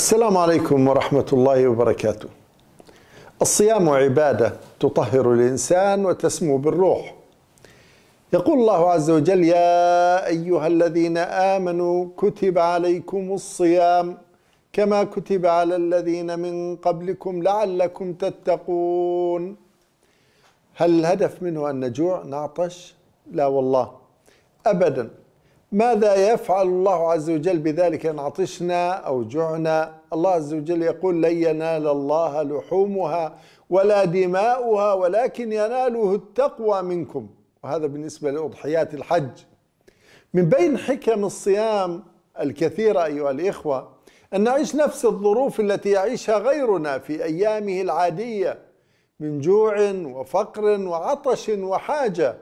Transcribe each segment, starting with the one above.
السلام عليكم ورحمة الله وبركاته. الصيام عبادة تطهر الإنسان وتسمو بالروح. يقول الله عز وجل: يا أيها الذين آمنوا كتب عليكم الصيام كما كتب على الذين من قبلكم لعلكم تتقون. هل الهدف منه أن نجوع نعطش؟ لا والله أبدا ماذا يفعل الله عز وجل بذلك إن عطشنا أو جعنا الله عز وجل يقول لن ينال الله لحومها ولا دماؤها ولكن يناله التقوى منكم وهذا بالنسبة لأضحيات الحج من بين حكم الصيام الكثيرة أيها الإخوة أن نعيش نفس الظروف التي يعيشها غيرنا في أيامه العادية من جوع وفقر وعطش وحاجة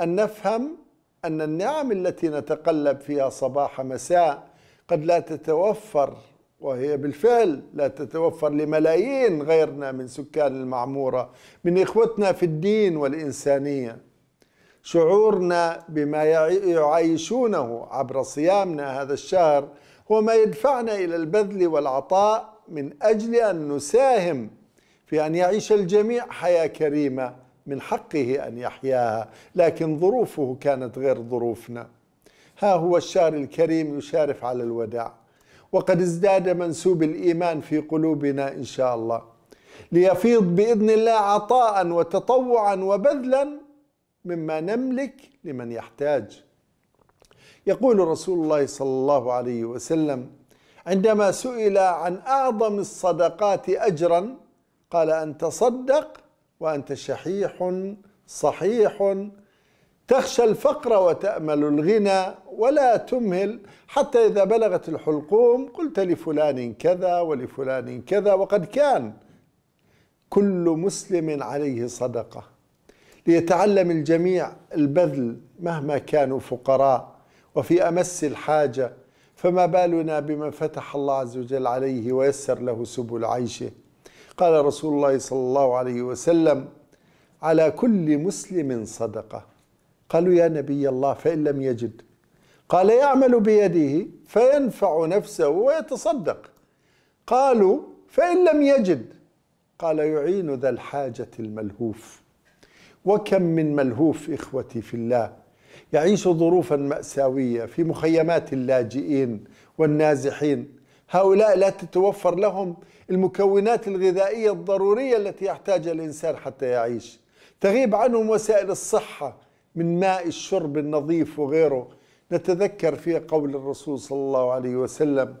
أن نفهم أن النعم التي نتقلب فيها صباح مساء قد لا تتوفر وهي بالفعل لا تتوفر لملايين غيرنا من سكان المعمورة من إخوتنا في الدين والإنسانية شعورنا بما يعيشونه عبر صيامنا هذا الشهر هو ما يدفعنا إلى البذل والعطاء من أجل أن نساهم في أن يعيش الجميع حياة كريمة من حقه أن يحياها لكن ظروفه كانت غير ظروفنا ها هو الشهر الكريم يشارف على الوداع وقد ازداد منسوب الإيمان في قلوبنا إن شاء الله ليفيض بإذن الله عطاء وتطوعا وبذلا مما نملك لمن يحتاج يقول رسول الله صلى الله عليه وسلم عندما سئل عن أعظم الصدقات أجرا قال أن تصدق وأنت شحيح صحيح تخشى الفقر وتأمل الغنى ولا تمهل حتى إذا بلغت الحلقوم قلت لفلان كذا ولفلان كذا وقد كان كل مسلم عليه صدقة ليتعلم الجميع البذل مهما كانوا فقراء وفي أمس الحاجة فما بالنا بمن فتح الله عز وجل عليه ويسر له سبل عيشه قال رسول الله صلى الله عليه وسلم على كل مسلم صدقة قالوا يا نبي الله فإن لم يجد قال يعمل بيده فينفع نفسه ويتصدق قالوا فإن لم يجد قال يعين ذا الحاجة الملهوف وكم من ملهوف إخوتي في الله يعيش ظروفا مأساوية في مخيمات اللاجئين والنازحين هؤلاء لا تتوفر لهم المكونات الغذائية الضرورية التي يحتاجها الإنسان حتى يعيش تغيب عنهم وسائل الصحة من ماء الشرب النظيف وغيره نتذكر في قول الرسول صلى الله عليه وسلم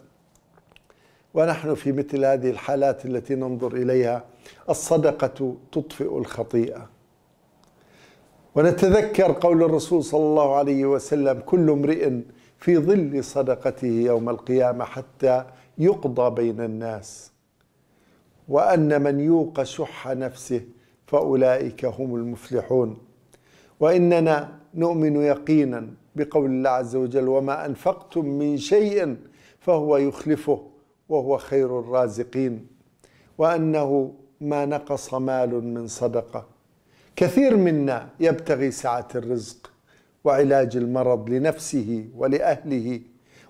ونحن في مثل هذه الحالات التي ننظر إليها الصدقة تطفئ الخطيئة ونتذكر قول الرسول صلى الله عليه وسلم كل امرئ في ظل صدقته يوم القيامه حتى يقضى بين الناس وان من يوق شح نفسه فاولئك هم المفلحون واننا نؤمن يقينا بقول الله عز وجل وما انفقتم من شيء فهو يخلفه وهو خير الرازقين وانه ما نقص مال من صدقه كثير منا يبتغي سعه الرزق وعلاج المرض لنفسه ولأهله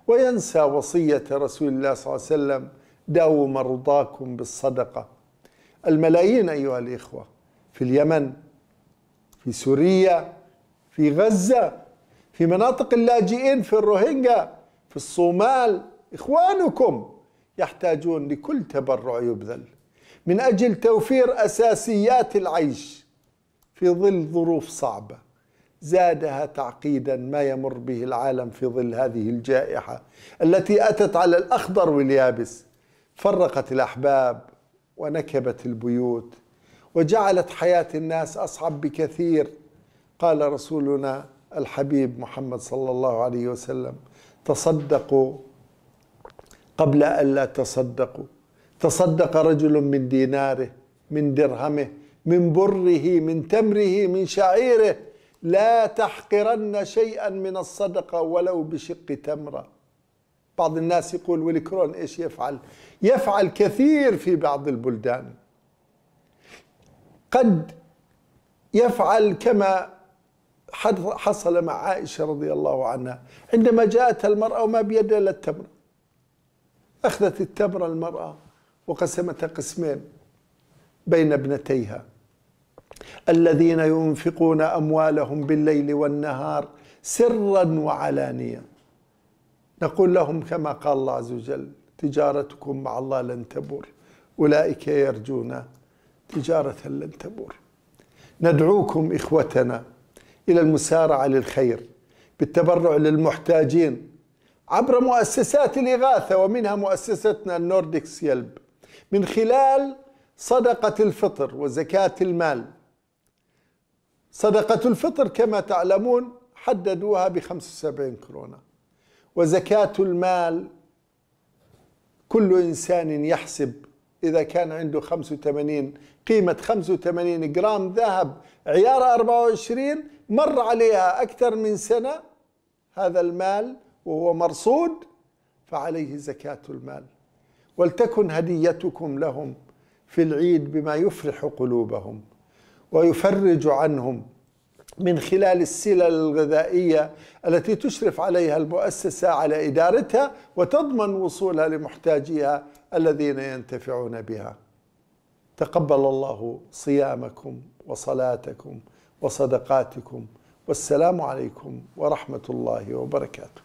وينسى وصية رسول الله صلى الله عليه وسلم داووا مرضاكم بالصدقة الملايين أيها الإخوة في اليمن في سوريا في غزة في مناطق اللاجئين في الروهينجا في الصومال إخوانكم يحتاجون لكل تبرع يبذل من أجل توفير أساسيات العيش في ظل ظروف صعبة زادها تعقيدا ما يمر به العالم في ظل هذه الجائحه التي اتت على الاخضر واليابس فرقت الاحباب ونكبت البيوت وجعلت حياه الناس اصعب بكثير قال رسولنا الحبيب محمد صلى الله عليه وسلم تصدقوا قبل الا تصدقوا تصدق رجل من ديناره من درهمه من بره من تمره من شعيره لا تحقرن شيئا من الصدقة ولو بشق تمرة بعض الناس يقول والكرون إيش يفعل يفعل كثير في بعض البلدان قد يفعل كما حصل مع عائشة رضي الله عنها عندما جاءت المرأة وما بيدها إلا التمر أخذت التمرة المرأة وقسمتها قسمين بين ابنتيها الذين ينفقون اموالهم بالليل والنهار سرا وعلانيه نقول لهم كما قال الله عز وجل تجارتكم مع الله لن تبور اولئك يرجون تجاره لن تبور ندعوكم اخوتنا الى المسارعه للخير بالتبرع للمحتاجين عبر مؤسسات الاغاثه ومنها مؤسستنا النورديك سيلب من خلال صدقة الفطر وزكاة المال صدقة الفطر كما تعلمون حددوها ب 75 كرونة وزكاة المال كل إنسان يحسب إذا كان عنده 85 قيمة 85 جرام ذهب عيار 24 مر عليها أكثر من سنة هذا المال وهو مرصود فعليه زكاة المال ولتكن هديتكم لهم في العيد بما يفرح قلوبهم ويفرج عنهم من خلال السلل الغذائية التي تشرف عليها المؤسسة على إدارتها وتضمن وصولها لمحتاجيها الذين ينتفعون بها تقبل الله صيامكم وصلاتكم وصدقاتكم والسلام عليكم ورحمة الله وبركاته